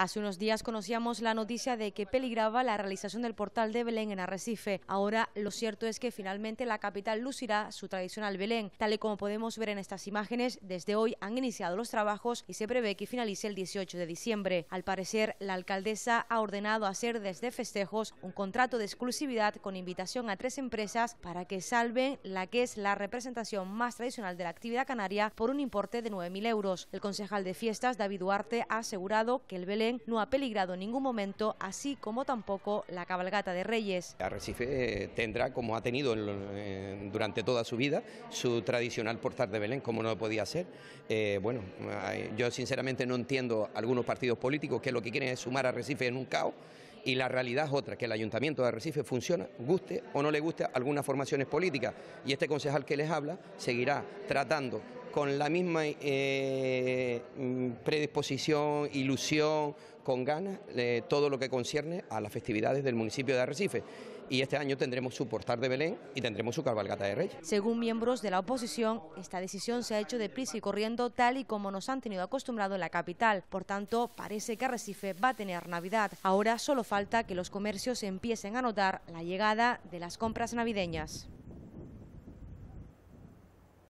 Hace unos días conocíamos la noticia de que peligraba la realización del portal de Belén en Arrecife. Ahora lo cierto es que finalmente la capital lucirá su tradicional Belén. Tal y como podemos ver en estas imágenes, desde hoy han iniciado los trabajos y se prevé que finalice el 18 de diciembre. Al parecer, la alcaldesa ha ordenado hacer desde festejos un contrato de exclusividad con invitación a tres empresas para que salven la que es la representación más tradicional de la actividad canaria por un importe de 9.000 euros. El concejal de fiestas, David Duarte, ha asegurado que el Belén no ha peligrado en ningún momento, así como tampoco la cabalgata de Reyes. Arrecife eh, tendrá, como ha tenido durante toda su vida, su tradicional portar de Belén, como no podía ser. Eh, bueno, yo sinceramente no entiendo algunos partidos políticos que lo que quieren es sumar a Arrecife en un caos y la realidad es otra, que el Ayuntamiento de Arrecife funciona, guste o no le guste algunas formaciones políticas. Y este concejal que les habla seguirá tratando con la misma eh, predisposición, ilusión, con ganas, todo lo que concierne a las festividades del municipio de Arrecife. Y este año tendremos su portar de Belén y tendremos su cabalgata de Reyes. Según miembros de la oposición, esta decisión se ha hecho deprisa y corriendo tal y como nos han tenido acostumbrado en la capital. Por tanto, parece que Arrecife va a tener Navidad. Ahora solo falta que los comercios empiecen a notar la llegada de las compras navideñas.